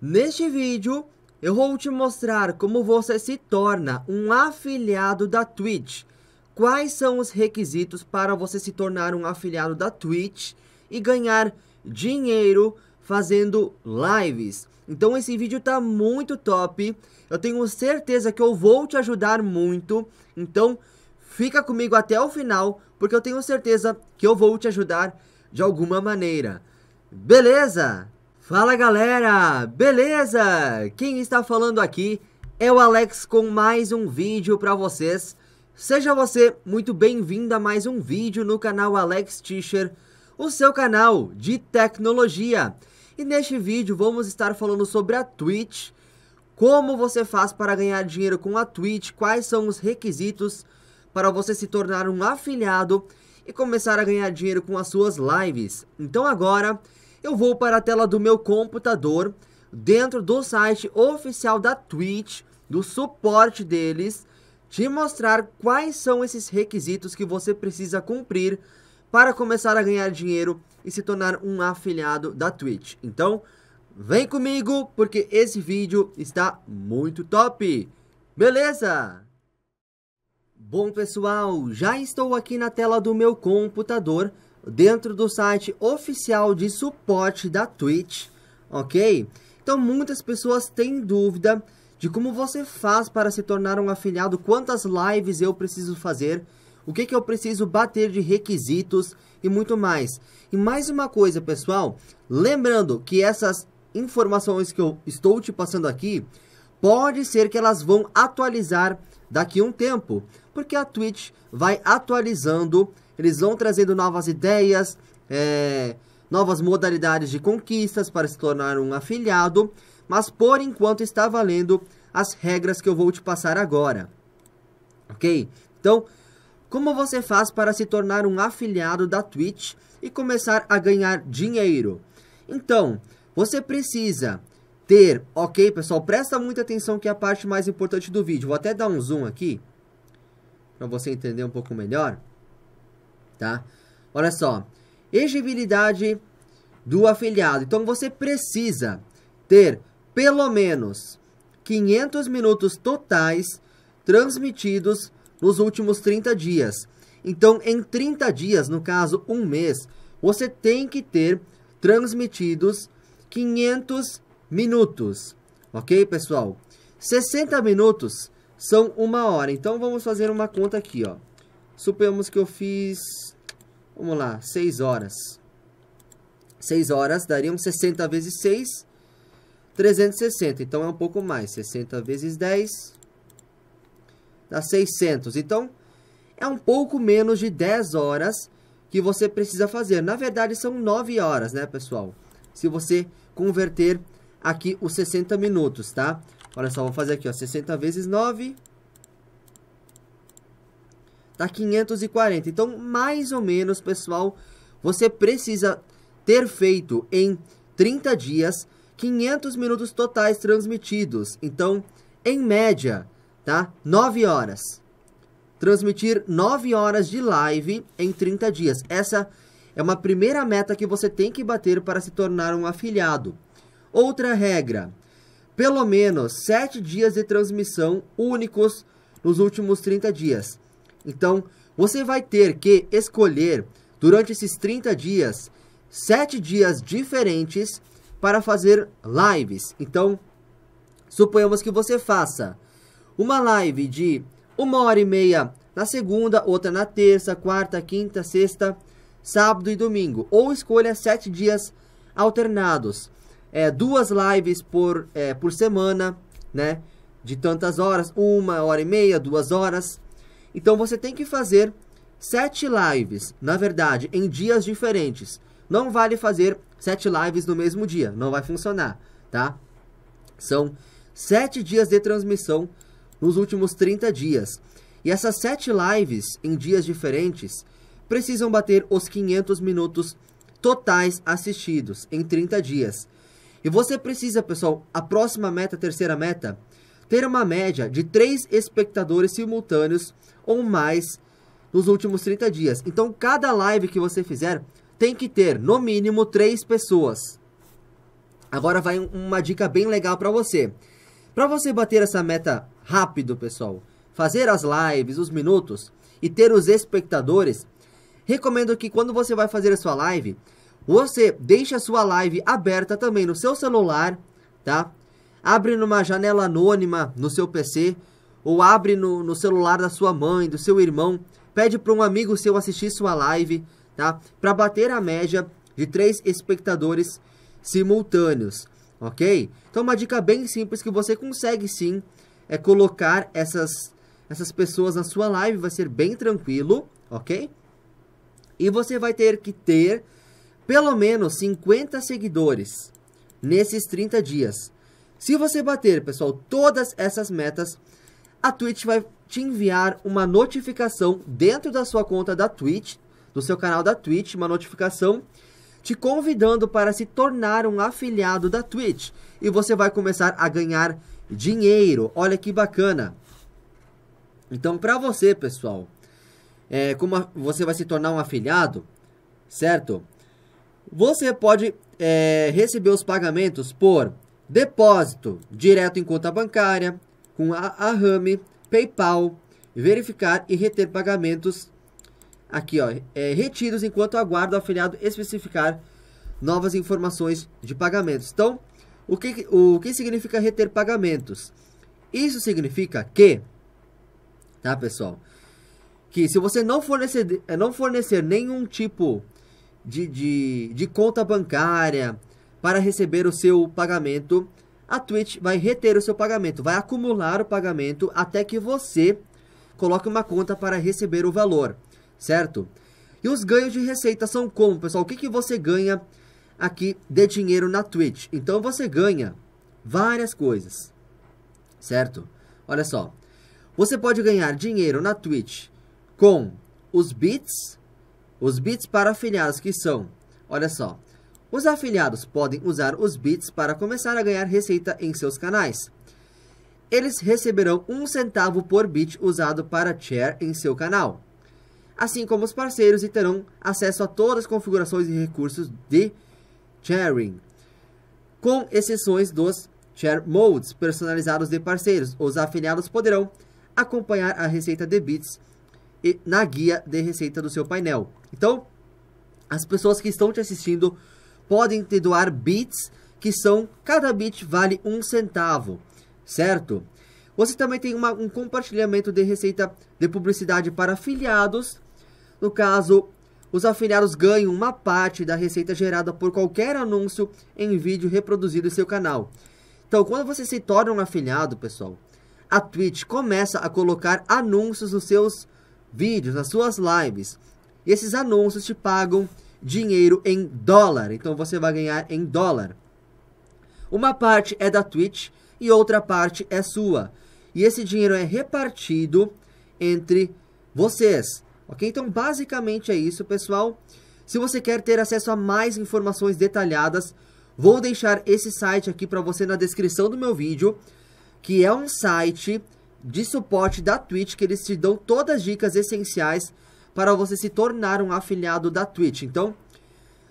Neste vídeo, eu vou te mostrar como você se torna um afiliado da Twitch. Quais são os requisitos para você se tornar um afiliado da Twitch e ganhar dinheiro fazendo lives. Então esse vídeo tá muito top. Eu tenho certeza que eu vou te ajudar muito. Então fica comigo até o final, porque eu tenho certeza que eu vou te ajudar de alguma maneira. Beleza? Fala galera, beleza? Quem está falando aqui é o Alex com mais um vídeo para vocês. Seja você muito bem-vindo a mais um vídeo no canal Alex Tischer, o seu canal de tecnologia. E neste vídeo vamos estar falando sobre a Twitch, como você faz para ganhar dinheiro com a Twitch, quais são os requisitos para você se tornar um afiliado e começar a ganhar dinheiro com as suas lives. Então agora eu vou para a tela do meu computador, dentro do site oficial da Twitch, do suporte deles, te mostrar quais são esses requisitos que você precisa cumprir para começar a ganhar dinheiro e se tornar um afiliado da Twitch. Então, vem comigo porque esse vídeo está muito top. Beleza? Bom pessoal, já estou aqui na tela do meu computador dentro do site oficial de suporte da Twitch, ok? Então muitas pessoas têm dúvida de como você faz para se tornar um afiliado, quantas lives eu preciso fazer, o que, que eu preciso bater de requisitos e muito mais. E mais uma coisa, pessoal, lembrando que essas informações que eu estou te passando aqui, pode ser que elas vão atualizar daqui a um tempo, porque a Twitch vai atualizando eles vão trazendo novas ideias, é, novas modalidades de conquistas para se tornar um afiliado, mas por enquanto está valendo as regras que eu vou te passar agora. Ok? Então, como você faz para se tornar um afiliado da Twitch e começar a ganhar dinheiro? Então, você precisa ter, ok pessoal, presta muita atenção que é a parte mais importante do vídeo. Vou até dar um zoom aqui para você entender um pouco melhor tá? Olha só, elegibilidade do afiliado. Então você precisa ter pelo menos 500 minutos totais transmitidos nos últimos 30 dias. Então, em 30 dias, no caso, um mês, você tem que ter transmitidos 500 minutos, ok, pessoal? 60 minutos são uma hora. Então, vamos fazer uma conta aqui, ó. Suponhamos que eu fiz, vamos lá, 6 horas. 6 horas dariam 60 vezes 6, 360. Então, é um pouco mais. 60 vezes 10 dá 600. Então, é um pouco menos de 10 horas que você precisa fazer. Na verdade, são 9 horas, né, pessoal? Se você converter aqui os 60 minutos, tá? Olha só, vou fazer aqui, ó, 60 vezes 9 tá 540. Então, mais ou menos, pessoal, você precisa ter feito em 30 dias 500 minutos totais transmitidos. Então, em média, tá? 9 horas. Transmitir 9 horas de live em 30 dias. Essa é uma primeira meta que você tem que bater para se tornar um afiliado. Outra regra: pelo menos 7 dias de transmissão únicos nos últimos 30 dias. Então, você vai ter que escolher durante esses 30 dias, 7 dias diferentes para fazer lives. Então, suponhamos que você faça uma live de uma hora e meia na segunda, outra na terça, quarta, quinta, sexta, sábado e domingo. Ou escolha sete dias alternados. É, duas lives por, é, por semana, né? De tantas horas, uma hora e meia, duas horas. Então você tem que fazer sete lives, na verdade, em dias diferentes. Não vale fazer sete lives no mesmo dia, não vai funcionar, tá? São sete dias de transmissão nos últimos 30 dias. E essas sete lives em dias diferentes precisam bater os 500 minutos totais assistidos em 30 dias. E você precisa, pessoal, a próxima meta, a terceira meta, ter uma média de três espectadores simultâneos ou mais nos últimos 30 dias. Então, cada live que você fizer tem que ter, no mínimo, três pessoas. Agora vai uma dica bem legal para você. Para você bater essa meta rápido, pessoal, fazer as lives, os minutos e ter os espectadores, recomendo que quando você vai fazer a sua live, você deixe a sua live aberta também no seu celular, tá? abre numa janela anônima no seu PC, ou abre no, no celular da sua mãe, do seu irmão, pede para um amigo seu assistir sua live, tá? Para bater a média de três espectadores simultâneos, ok? Então, uma dica bem simples que você consegue sim é colocar essas, essas pessoas na sua live, vai ser bem tranquilo, ok? E você vai ter que ter pelo menos 50 seguidores nesses 30 dias. Se você bater, pessoal, todas essas metas, a Twitch vai te enviar uma notificação dentro da sua conta da Twitch, do seu canal da Twitch, uma notificação te convidando para se tornar um afiliado da Twitch e você vai começar a ganhar dinheiro. Olha que bacana. Então, para você, pessoal, é, como a, você vai se tornar um afiliado, certo? Você pode é, receber os pagamentos por Depósito direto em conta bancária, com a arrame, PayPal, verificar e reter pagamentos. Aqui, ó, é, retidos enquanto aguarda o afiliado especificar novas informações de pagamentos. Então, o que, o que significa reter pagamentos? Isso significa que, tá, pessoal? Que se você não fornecer, não fornecer nenhum tipo de, de, de conta bancária, para receber o seu pagamento, a Twitch vai reter o seu pagamento, vai acumular o pagamento até que você coloque uma conta para receber o valor, certo? E os ganhos de receita são como, pessoal? O que, que você ganha aqui de dinheiro na Twitch? Então você ganha várias coisas, certo? Olha só, você pode ganhar dinheiro na Twitch com os bits, os bits para afiliados que são, olha só, os afiliados podem usar os bits para começar a ganhar receita em seus canais. Eles receberão um centavo por bit usado para share em seu canal, assim como os parceiros e terão acesso a todas as configurações e recursos de sharing, com exceções dos share modes personalizados de parceiros. Os afiliados poderão acompanhar a receita de bits na guia de receita do seu painel. Então, as pessoas que estão te assistindo podem te doar bits, que são, cada bit vale um centavo, certo? Você também tem uma, um compartilhamento de receita de publicidade para afiliados. No caso, os afiliados ganham uma parte da receita gerada por qualquer anúncio em vídeo reproduzido em seu canal. Então, quando você se torna um afiliado, pessoal, a Twitch começa a colocar anúncios nos seus vídeos, nas suas lives. E esses anúncios te pagam dinheiro em dólar. Então você vai ganhar em dólar. Uma parte é da Twitch e outra parte é sua. E esse dinheiro é repartido entre vocês. Ok? Então, basicamente é isso, pessoal. Se você quer ter acesso a mais informações detalhadas, vou deixar esse site aqui para você na descrição do meu vídeo, que é um site de suporte da Twitch, que eles te dão todas as dicas essenciais para você se tornar um afiliado da Twitch. Então,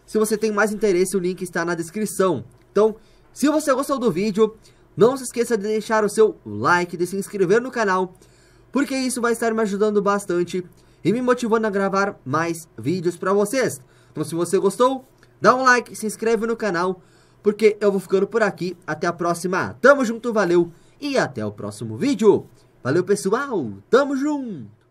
se você tem mais interesse, o link está na descrição. Então, se você gostou do vídeo, não se esqueça de deixar o seu like, de se inscrever no canal, porque isso vai estar me ajudando bastante e me motivando a gravar mais vídeos para vocês. Então, se você gostou, dá um like, se inscreve no canal, porque eu vou ficando por aqui. Até a próxima. Tamo junto, valeu e até o próximo vídeo. Valeu, pessoal. Tamo junto.